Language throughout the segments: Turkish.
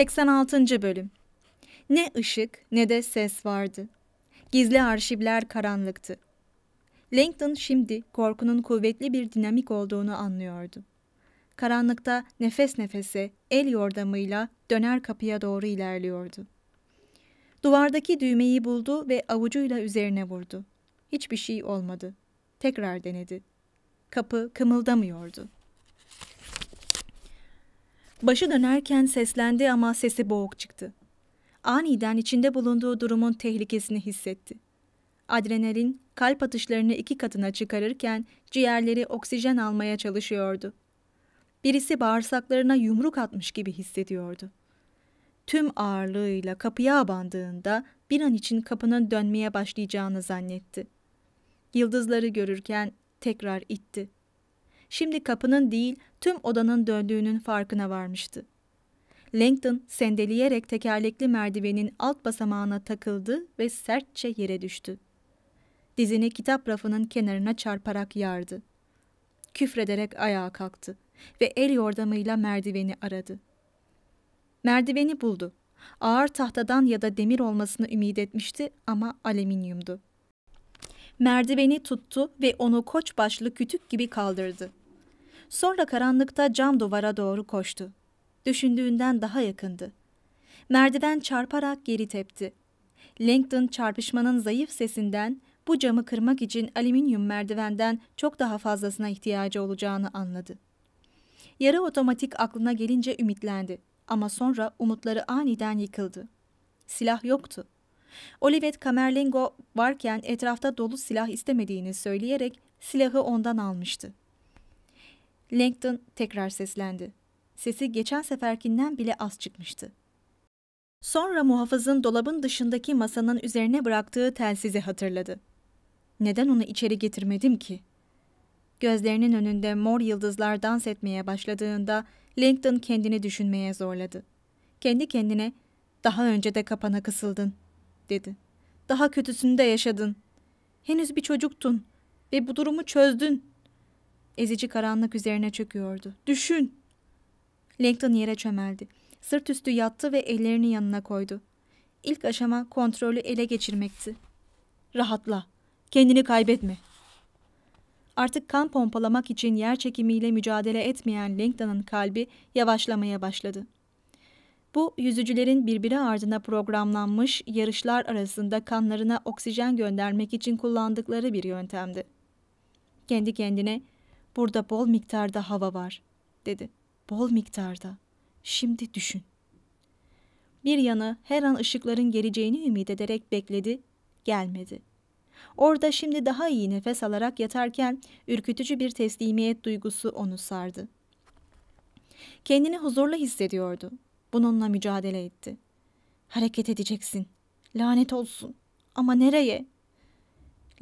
86. Bölüm Ne ışık ne de ses vardı. Gizli arşivler karanlıktı. Langdon şimdi korkunun kuvvetli bir dinamik olduğunu anlıyordu. Karanlıkta nefes nefese el yordamıyla döner kapıya doğru ilerliyordu. Duvardaki düğmeyi buldu ve avucuyla üzerine vurdu. Hiçbir şey olmadı. Tekrar denedi. Kapı kımıldamıyordu.'' Başı dönerken seslendi ama sesi boğuk çıktı. Aniden içinde bulunduğu durumun tehlikesini hissetti. Adrenalin kalp atışlarını iki katına çıkarırken ciğerleri oksijen almaya çalışıyordu. Birisi bağırsaklarına yumruk atmış gibi hissediyordu. Tüm ağırlığıyla kapıya abandığında bir an için kapının dönmeye başlayacağını zannetti. Yıldızları görürken tekrar itti şimdi kapının değil tüm odanın döndüğünün farkına varmıştı. Langdon sendeleyerek tekerlekli merdivenin alt basamağına takıldı ve sertçe yere düştü. Dizini kitap rafının kenarına çarparak yardı. Küfrederek ayağa kalktı ve el yordamıyla merdiveni aradı. Merdiveni buldu. Ağır tahtadan ya da demir olmasını ümit etmişti ama alüminyumdu. Merdiveni tuttu ve onu koç başlı kütük gibi kaldırdı. Sonra karanlıkta cam duvara doğru koştu. Düşündüğünden daha yakındı. Merdiven çarparak geri tepti. Langdon çarpışmanın zayıf sesinden bu camı kırmak için alüminyum merdivenden çok daha fazlasına ihtiyacı olacağını anladı. Yarı otomatik aklına gelince ümitlendi ama sonra umutları aniden yıkıldı. Silah yoktu. Olivet Kamerlengo varken etrafta dolu silah istemediğini söyleyerek silahı ondan almıştı. Langdon tekrar seslendi. Sesi geçen seferkinden bile az çıkmıştı. Sonra muhafızın dolabın dışındaki masanın üzerine bıraktığı telsizi hatırladı. Neden onu içeri getirmedim ki? Gözlerinin önünde mor yıldızlar dans etmeye başladığında Langdon kendini düşünmeye zorladı. Kendi kendine daha önce de kapana kısıldın dedi. Daha kötüsünü de yaşadın. Henüz bir çocuktun ve bu durumu çözdün Ezici karanlık üzerine çöküyordu. Düşün! Langton yere çömeldi. Sırt üstü yattı ve ellerini yanına koydu. İlk aşama kontrolü ele geçirmekti. Rahatla. Kendini kaybetme. Artık kan pompalamak için yer çekimiyle mücadele etmeyen Langdon'ın kalbi yavaşlamaya başladı. Bu yüzücülerin birbiri ardına programlanmış yarışlar arasında kanlarına oksijen göndermek için kullandıkları bir yöntemdi. Kendi kendine Burada bol miktarda hava var, dedi. Bol miktarda. Şimdi düşün. Bir yanı her an ışıkların geleceğini ümit ederek bekledi, gelmedi. Orada şimdi daha iyi nefes alarak yatarken ürkütücü bir teslimiyet duygusu onu sardı. Kendini huzurlu hissediyordu. Bununla mücadele etti. Hareket edeceksin. Lanet olsun. Ama nereye?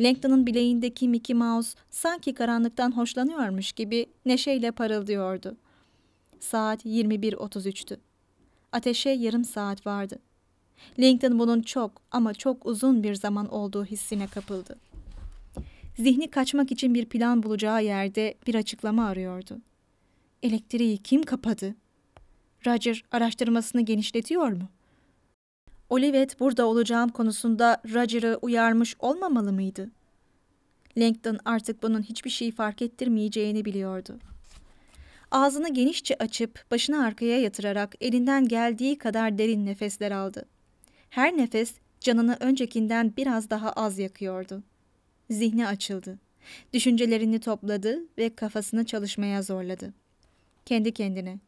Langdon'ın bileğindeki Mickey Mouse sanki karanlıktan hoşlanıyormuş gibi neşeyle parıldıyordu. Saat 21.33'tü. Ateşe yarım saat vardı. Langdon bunun çok ama çok uzun bir zaman olduğu hissine kapıldı. Zihni kaçmak için bir plan bulacağı yerde bir açıklama arıyordu. Elektriği kim kapadı? Roger araştırmasını genişletiyor mu? Olivet burada olacağım konusunda Roger'ı uyarmış olmamalı mıydı? Langdon artık bunun hiçbir şeyi fark ettirmeyeceğini biliyordu. Ağzını genişçe açıp başını arkaya yatırarak elinden geldiği kadar derin nefesler aldı. Her nefes canını öncekinden biraz daha az yakıyordu. Zihni açıldı. Düşüncelerini topladı ve kafasını çalışmaya zorladı. Kendi kendine.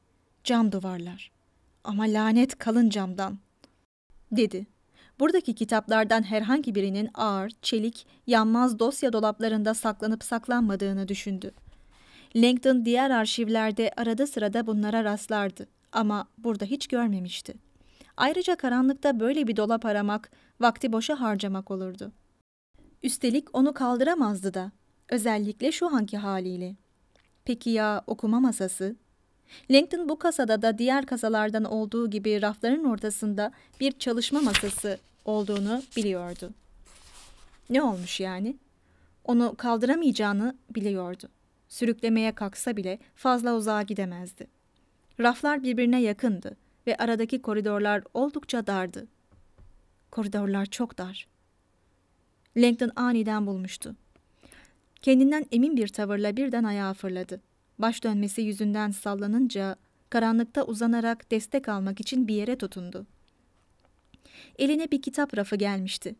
Cam duvarlar. Ama lanet kalın camdan dedi. Buradaki kitaplardan herhangi birinin ağır, çelik, yanmaz dosya dolaplarında saklanıp saklanmadığını düşündü. Langdon diğer arşivlerde arada sırada bunlara rastlardı ama burada hiç görmemişti. Ayrıca karanlıkta böyle bir dolap aramak, vakti boşa harcamak olurdu. Üstelik onu kaldıramazdı da, özellikle şu anki haliyle. Peki ya okuma masası? LinkedIn bu kasada da diğer kasalardan olduğu gibi rafların ortasında bir çalışma masası olduğunu biliyordu. Ne olmuş yani? Onu kaldıramayacağını biliyordu. Sürüklemeye kalksa bile fazla uzağa gidemezdi. Raflar birbirine yakındı ve aradaki koridorlar oldukça dardı. Koridorlar çok dar. Langdon aniden bulmuştu. Kendinden emin bir tavırla birden ayağa fırladı. Baş dönmesi yüzünden sallanınca karanlıkta uzanarak destek almak için bir yere tutundu. Eline bir kitap rafı gelmişti.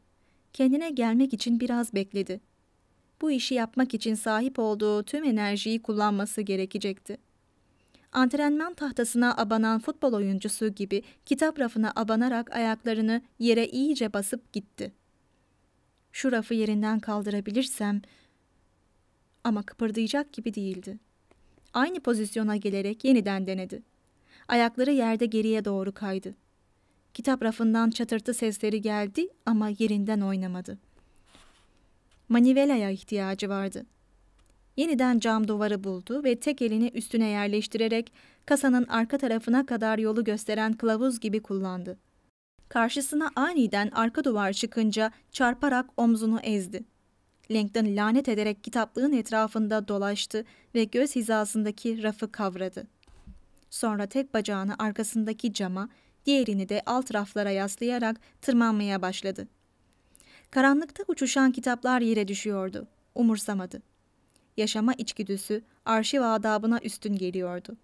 Kendine gelmek için biraz bekledi. Bu işi yapmak için sahip olduğu tüm enerjiyi kullanması gerekecekti. Antrenman tahtasına abanan futbol oyuncusu gibi kitap rafına abanarak ayaklarını yere iyice basıp gitti. Şu rafı yerinden kaldırabilirsem ama kıpırdayacak gibi değildi aynı pozisyona gelerek yeniden denedi. Ayakları yerde geriye doğru kaydı. Kitap rafından çatırtı sesleri geldi ama yerinden oynamadı. Manivelaya ihtiyacı vardı. Yeniden cam duvarı buldu ve tek elini üstüne yerleştirerek kasanın arka tarafına kadar yolu gösteren kılavuz gibi kullandı. Karşısına aniden arka duvar çıkınca çarparak omzunu ezdi. Langdon lanet ederek kitaplığın etrafında dolaştı ve göz hizasındaki rafı kavradı. Sonra tek bacağını arkasındaki cama, diğerini de alt raflara yaslayarak tırmanmaya başladı. Karanlıkta uçuşan kitaplar yere düşüyordu. Umursamadı. Yaşama içgüdüsü arşiv adabına üstün geliyordu.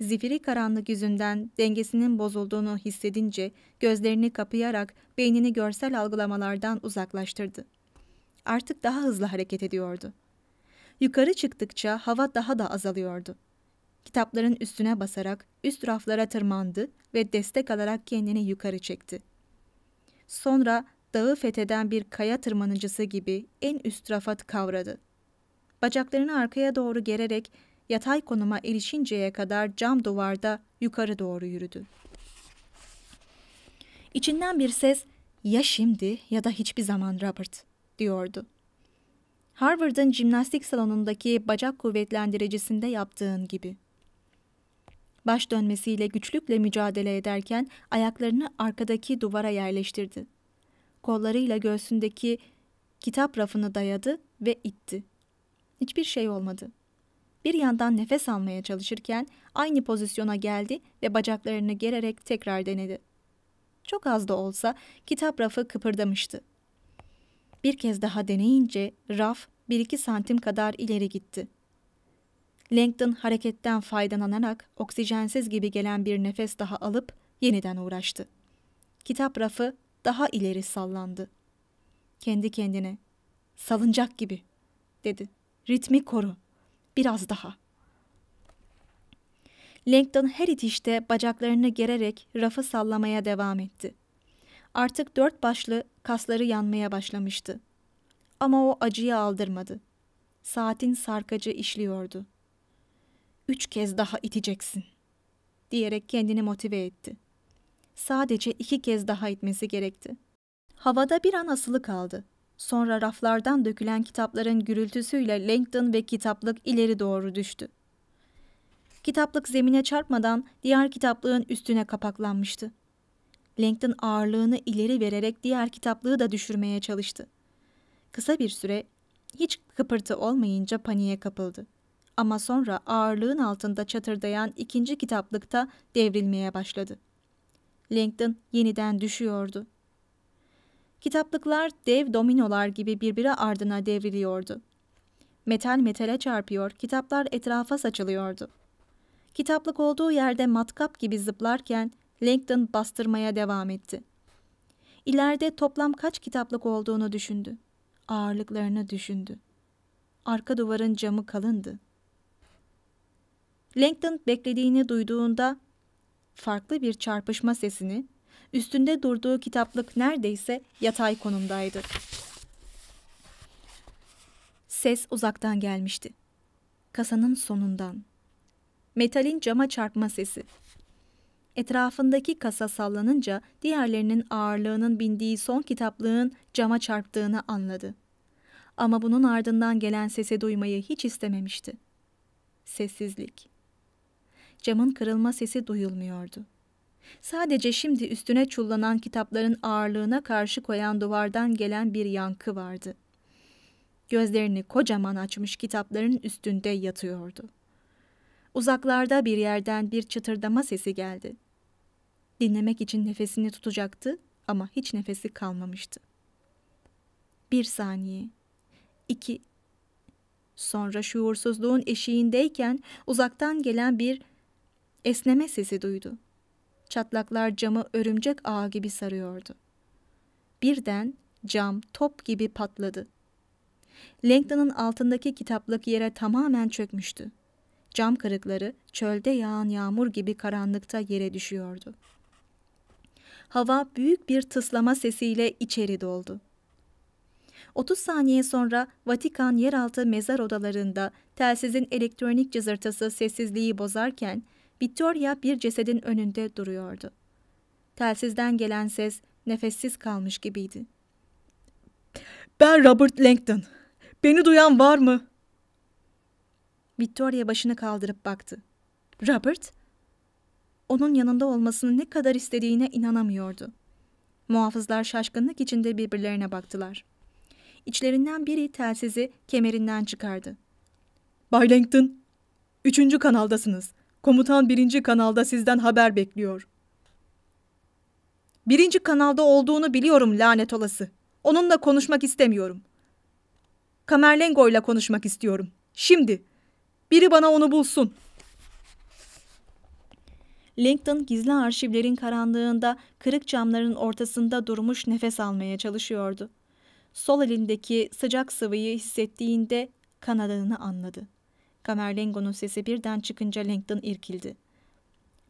Zifiri karanlık yüzünden dengesinin bozulduğunu hissedince gözlerini kapayarak beynini görsel algılamalardan uzaklaştırdı artık daha hızlı hareket ediyordu. Yukarı çıktıkça hava daha da azalıyordu. Kitapların üstüne basarak üst raflara tırmandı ve destek alarak kendini yukarı çekti. Sonra dağı fetheden bir kaya tırmanıcısı gibi en üst rafa kavradı. Bacaklarını arkaya doğru gererek yatay konuma erişinceye kadar cam duvarda yukarı doğru yürüdü. İçinden bir ses ya şimdi ya da hiçbir zaman Robert diyordu. Harvard'ın jimnastik salonundaki bacak kuvvetlendiricisinde yaptığın gibi. Baş dönmesiyle güçlükle mücadele ederken ayaklarını arkadaki duvara yerleştirdi. Kollarıyla göğsündeki kitap rafını dayadı ve itti. Hiçbir şey olmadı. Bir yandan nefes almaya çalışırken aynı pozisyona geldi ve bacaklarını gererek tekrar denedi. Çok az da olsa kitap rafı kıpırdamıştı. Bir kez daha deneyince raf bir iki santim kadar ileri gitti. Langdon hareketten faydalanarak oksijensiz gibi gelen bir nefes daha alıp yeniden uğraştı. Kitap rafı daha ileri sallandı. Kendi kendine salıncak gibi dedi. Ritmi koru. Biraz daha. Langdon her itişte bacaklarını gererek rafı sallamaya devam etti. Artık dört başlı kasları yanmaya başlamıştı. Ama o acıyı aldırmadı. Saatin sarkacı işliyordu. Üç kez daha iteceksin diyerek kendini motive etti. Sadece iki kez daha itmesi gerekti. Havada bir an asılı kaldı. Sonra raflardan dökülen kitapların gürültüsüyle Langdon ve kitaplık ileri doğru düştü. Kitaplık zemine çarpmadan diğer kitaplığın üstüne kapaklanmıştı. Langdon ağırlığını ileri vererek diğer kitaplığı da düşürmeye çalıştı. Kısa bir süre hiç kıpırtı olmayınca paniğe kapıldı. Ama sonra ağırlığın altında çatırdayan ikinci kitaplıkta devrilmeye başladı. Langdon yeniden düşüyordu. Kitaplıklar dev dominolar gibi birbiri ardına devriliyordu. Metal metale çarpıyor, kitaplar etrafa saçılıyordu. Kitaplık olduğu yerde matkap gibi zıplarken Langdon bastırmaya devam etti. İleride toplam kaç kitaplık olduğunu düşündü. Ağırlıklarını düşündü. Arka duvarın camı kalındı. Langdon beklediğini duyduğunda farklı bir çarpışma sesini, üstünde durduğu kitaplık neredeyse yatay konumdaydı. Ses uzaktan gelmişti. Kasanın sonundan. Metalin cama çarpma sesi. Etrafındaki kasa sallanınca diğerlerinin ağırlığının bindiği son kitaplığın cama çarptığını anladı. Ama bunun ardından gelen sese duymayı hiç istememişti. Sessizlik. Camın kırılma sesi duyulmuyordu. Sadece şimdi üstüne çullanan kitapların ağırlığına karşı koyan duvardan gelen bir yankı vardı. Gözlerini kocaman açmış kitapların üstünde yatıyordu. Uzaklarda bir yerden bir çıtırdama sesi geldi. Dinlemek için nefesini tutacaktı ama hiç nefesi kalmamıştı. Bir saniye, iki, sonra şuursuzluğun eşiğindeyken uzaktan gelen bir esneme sesi duydu. Çatlaklar camı örümcek ağı gibi sarıyordu. Birden cam top gibi patladı. Langdon'ın altındaki kitaplık yere tamamen çökmüştü. Cam kırıkları çölde yağan yağmur gibi karanlıkta yere düşüyordu hava büyük bir tıslama sesiyle içeri doldu. 30 saniye sonra Vatikan yeraltı mezar odalarında telsizin elektronik cızırtısı sessizliği bozarken Victoria bir cesedin önünde duruyordu. Telsizden gelen ses nefessiz kalmış gibiydi. Ben Robert Langdon. Beni duyan var mı? Victoria başını kaldırıp baktı. Robert, onun yanında olmasını ne kadar istediğine inanamıyordu. Muhafızlar şaşkınlık içinde birbirlerine baktılar. İçlerinden biri telsizi kemerinden çıkardı. Bay Langton, üçüncü kanaldasınız. Komutan birinci kanalda sizden haber bekliyor. Birinci kanalda olduğunu biliyorum lanet olası. Onunla konuşmak istemiyorum. ile konuşmak istiyorum. Şimdi. Biri bana onu bulsun.'' Langdon gizli arşivlerin karanlığında kırık camların ortasında durmuş nefes almaya çalışıyordu. Sol elindeki sıcak sıvıyı hissettiğinde kanadığını anladı. Kamerlengo'nun sesi birden çıkınca Langdon irkildi.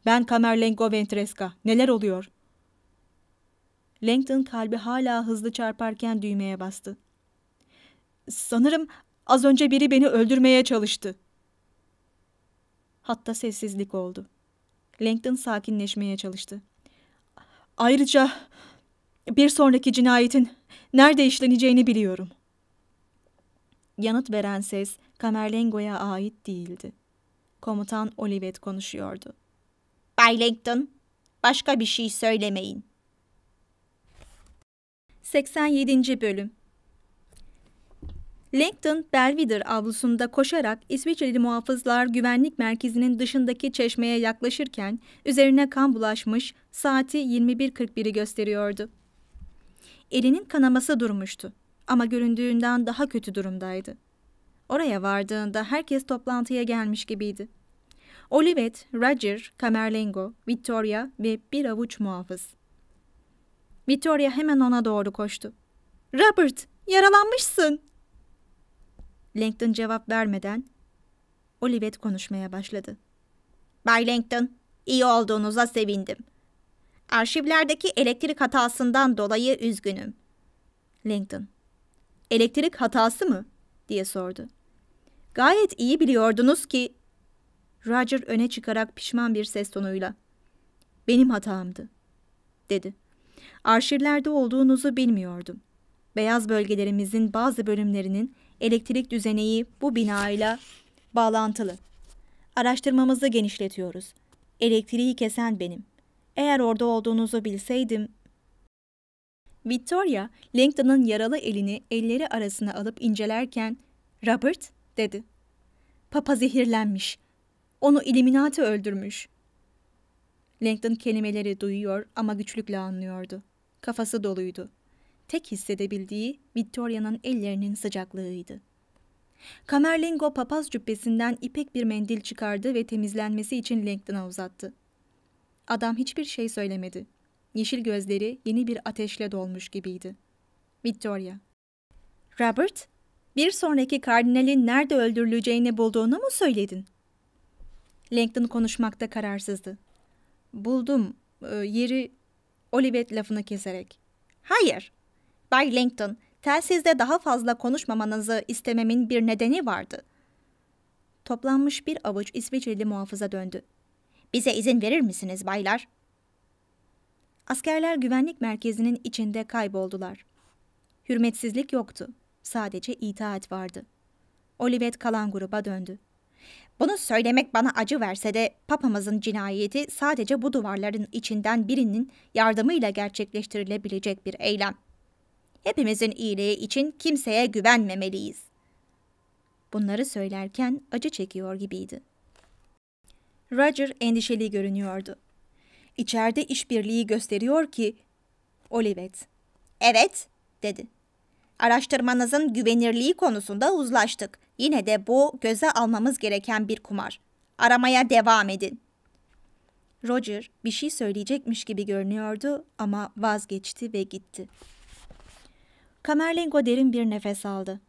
Ben Kamerlengo Ventresca. Neler oluyor? Langdon kalbi hala hızlı çarparken düğmeye bastı. Sanırım az önce biri beni öldürmeye çalıştı. Hatta sessizlik oldu. Langdon sakinleşmeye çalıştı. Ayrıca bir sonraki cinayetin nerede işleneceğini biliyorum. Yanıt veren ses Kamerlengo'ya ait değildi. Komutan Olivet konuşuyordu. Bay Langdon, başka bir şey söylemeyin. 87. Bölüm Langton Belvidere avlusunda koşarak İsviçreli muhafızlar güvenlik merkezinin dışındaki çeşmeye yaklaşırken üzerine kan bulaşmış saati 21.41'i gösteriyordu. Elinin kanaması durmuştu ama göründüğünden daha kötü durumdaydı. Oraya vardığında herkes toplantıya gelmiş gibiydi. Olivet, Roger, Camerlengo, Victoria ve bir avuç muhafız. Victoria hemen ona doğru koştu. ''Robert, yaralanmışsın.'' Langdon cevap vermeden Olivet konuşmaya başladı. Bay Langdon, iyi olduğunuza sevindim. Arşivlerdeki elektrik hatasından dolayı üzgünüm. Langdon, elektrik hatası mı? diye sordu. Gayet iyi biliyordunuz ki... Roger öne çıkarak pişman bir ses tonuyla. Benim hatamdı, dedi. Arşivlerde olduğunuzu bilmiyordum beyaz bölgelerimizin bazı bölümlerinin elektrik düzeneği bu binayla bağlantılı. Araştırmamızı genişletiyoruz. Elektriği kesen benim. Eğer orada olduğunuzu bilseydim... Victoria, Langdon'ın yaralı elini elleri arasına alıp incelerken, Robert dedi. Papa zehirlenmiş. Onu Illuminati öldürmüş. Langdon kelimeleri duyuyor ama güçlükle anlıyordu. Kafası doluydu tek hissedebildiği Victoria'nın ellerinin sıcaklığıydı. Kamerlingo papaz cübbesinden ipek bir mendil çıkardı ve temizlenmesi için Langdon'a uzattı. Adam hiçbir şey söylemedi. Yeşil gözleri yeni bir ateşle dolmuş gibiydi. Victoria. Robert, bir sonraki kardinalin nerede öldürüleceğini bulduğunu mu söyledin? Langdon konuşmakta kararsızdı. Buldum, e, yeri Olivet lafını keserek. Hayır, Bay Langton, telsizde daha fazla konuşmamanızı istememin bir nedeni vardı. Toplanmış bir avuç İsviçreli muhafıza döndü. Bize izin verir misiniz baylar? Askerler güvenlik merkezinin içinde kayboldular. Hürmetsizlik yoktu. Sadece itaat vardı. Olivet kalan gruba döndü. Bunu söylemek bana acı verse de papamızın cinayeti sadece bu duvarların içinden birinin yardımıyla gerçekleştirilebilecek bir eylem.'' Hepimizin iyiliği için kimseye güvenmemeliyiz. Bunları söylerken acı çekiyor gibiydi. Roger endişeli görünüyordu. İçeride işbirliği gösteriyor ki... Olivet. Evet, dedi. Araştırmanızın güvenirliği konusunda uzlaştık. Yine de bu göze almamız gereken bir kumar. Aramaya devam edin. Roger bir şey söyleyecekmiş gibi görünüyordu ama vazgeçti ve gitti. Kamerlingo derin bir nefes aldı.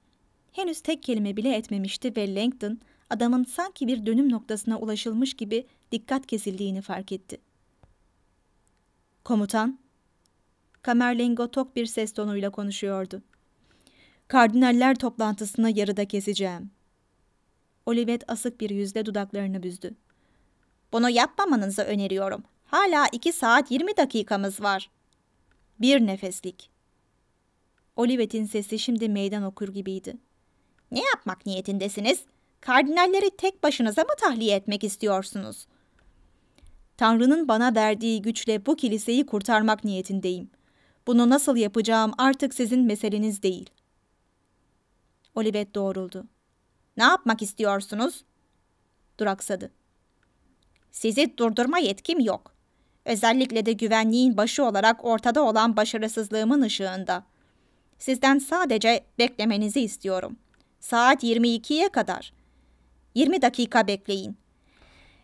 Henüz tek kelime bile etmemişti ve Langdon adamın sanki bir dönüm noktasına ulaşılmış gibi dikkat kesildiğini fark etti. Komutan, Kamerlingo tok bir ses tonuyla konuşuyordu. Kardinaller toplantısını yarıda keseceğim. Olivet asık bir yüzle dudaklarını büzdü. Bunu yapmamanızı öneriyorum. Hala iki saat yirmi dakikamız var. Bir nefeslik. Olivet'in sesi şimdi meydan okur gibiydi. Ne yapmak niyetindesiniz? Kardinalleri tek başınıza mı tahliye etmek istiyorsunuz? Tanrı'nın bana verdiği güçle bu kiliseyi kurtarmak niyetindeyim. Bunu nasıl yapacağım artık sizin meseleniz değil. Olivet doğruldu. Ne yapmak istiyorsunuz? Duraksadı. Sizi durdurma yetkim yok. Özellikle de güvenliğin başı olarak ortada olan başarısızlığımın ışığında. Sizden sadece beklemenizi istiyorum. Saat 22'ye kadar. 20 dakika bekleyin.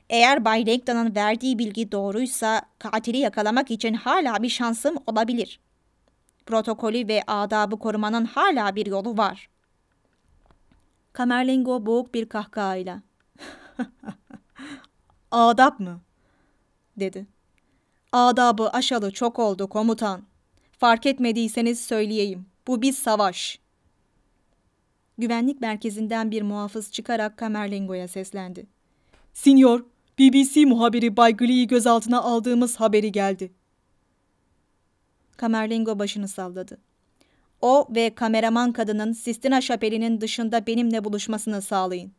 Eğer Bay Langdon'un verdiği bilgi doğruysa katili yakalamak için hala bir şansım olabilir. Protokolü ve adabı korumanın hala bir yolu var. Kamerlingo boğuk bir kahkahayla. Adap mı? dedi. Adabı aşalı çok oldu komutan. Fark etmediyseniz söyleyeyim. Bu bir savaş. Güvenlik merkezinden bir muhafız çıkarak Kamerlingo'ya seslendi. Sinyor, BBC muhabiri Bay Glee'yi gözaltına aldığımız haberi geldi. Kamerlingo başını salladı. O ve kameraman kadının Sistina Şapeli'nin dışında benimle buluşmasını sağlayın.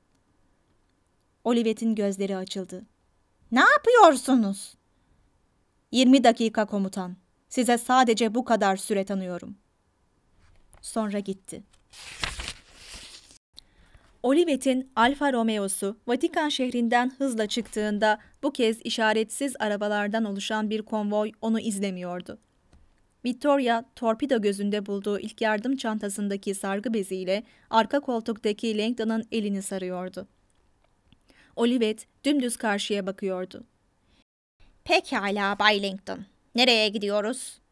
Olivet'in gözleri açıldı. Ne yapıyorsunuz? 20 dakika komutan. Size sadece bu kadar süre tanıyorum sonra gitti. Olivet'in Alfa Romeo'su Vatikan şehrinden hızla çıktığında bu kez işaretsiz arabalardan oluşan bir konvoy onu izlemiyordu. Victoria, torpido gözünde bulduğu ilk yardım çantasındaki sargı beziyle arka koltuktaki Langdon'ın elini sarıyordu. Olivet dümdüz karşıya bakıyordu. Pekala Bay Langdon, nereye gidiyoruz?